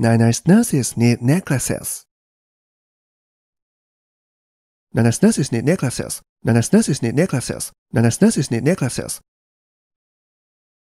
nine-eyed nurses need necklaces. Nine-eyed nurses need necklaces. Nine-eyed nurses need necklaces. Nine-eyed nurses need necklaces.